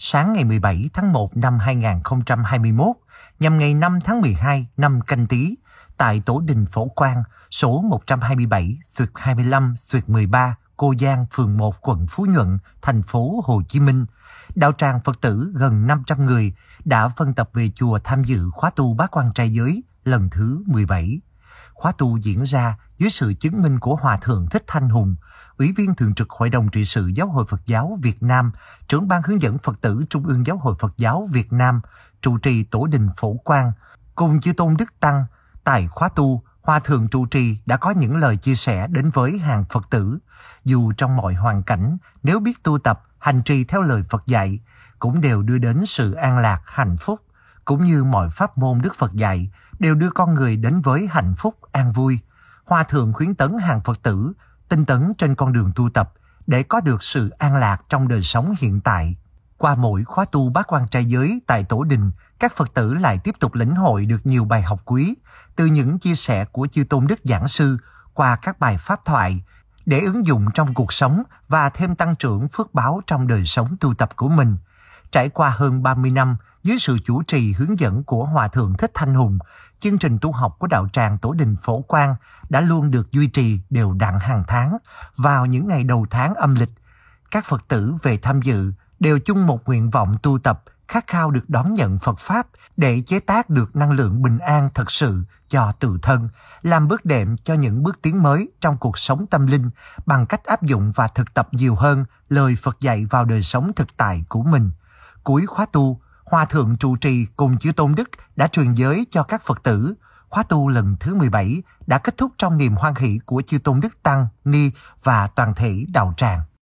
sáng ngày 17 tháng 1 năm 2021 nhằm ngày 5 tháng 12 năm canh tí tại Tổ đình Phổ Quang, số 127, xuyệt 25, xuyệt 13, Cô Giang, phường 1, quận Phú Nhuận, thành phố Hồ Chí Minh. Đạo tràng Phật tử gần 500 người đã phân tập về chùa tham dự khóa tu bá quan trai giới lần thứ 17 khóa tu diễn ra dưới sự chứng minh của Hòa Thượng Thích Thanh Hùng, Ủy viên Thường trực Hội đồng trị sự Giáo hội Phật giáo Việt Nam, trưởng ban hướng dẫn Phật tử Trung ương Giáo hội Phật giáo Việt Nam, trụ trì Tổ đình Phổ Quang, cùng chư Tôn Đức Tăng, tại khóa tu, Hòa Thượng trụ trì đã có những lời chia sẻ đến với hàng Phật tử. Dù trong mọi hoàn cảnh, nếu biết tu tập, hành trì theo lời Phật dạy, cũng đều đưa đến sự an lạc, hạnh phúc, cũng như mọi pháp môn Đức Phật dạy, đều đưa con người đến với hạnh phúc, an vui. Hòa thượng khuyến tấn hàng Phật tử, tinh tấn trên con đường tu tập để có được sự an lạc trong đời sống hiện tại. Qua mỗi khóa tu bác quan trai giới tại Tổ Đình, các Phật tử lại tiếp tục lĩnh hội được nhiều bài học quý từ những chia sẻ của Chư Tôn Đức Giảng Sư qua các bài pháp thoại để ứng dụng trong cuộc sống và thêm tăng trưởng phước báo trong đời sống tu tập của mình. Trải qua hơn 30 năm, dưới sự chủ trì hướng dẫn của Hòa Thượng Thích Thanh Hùng, chương trình tu học của Đạo Tràng Tổ Đình Phổ Quang đã luôn được duy trì đều đặn hàng tháng vào những ngày đầu tháng âm lịch. Các Phật tử về tham dự đều chung một nguyện vọng tu tập khát khao được đón nhận Phật Pháp để chế tác được năng lượng bình an thật sự cho tự thân, làm bước đệm cho những bước tiến mới trong cuộc sống tâm linh bằng cách áp dụng và thực tập nhiều hơn lời Phật dạy vào đời sống thực tại của mình. Cuối khóa tu, Hòa Thượng trụ trì cùng Chư Tôn Đức đã truyền giới cho các Phật tử. Khóa tu lần thứ 17 đã kết thúc trong niềm hoan hỷ của chư Tôn Đức Tăng, Ni và toàn thể đạo tràng.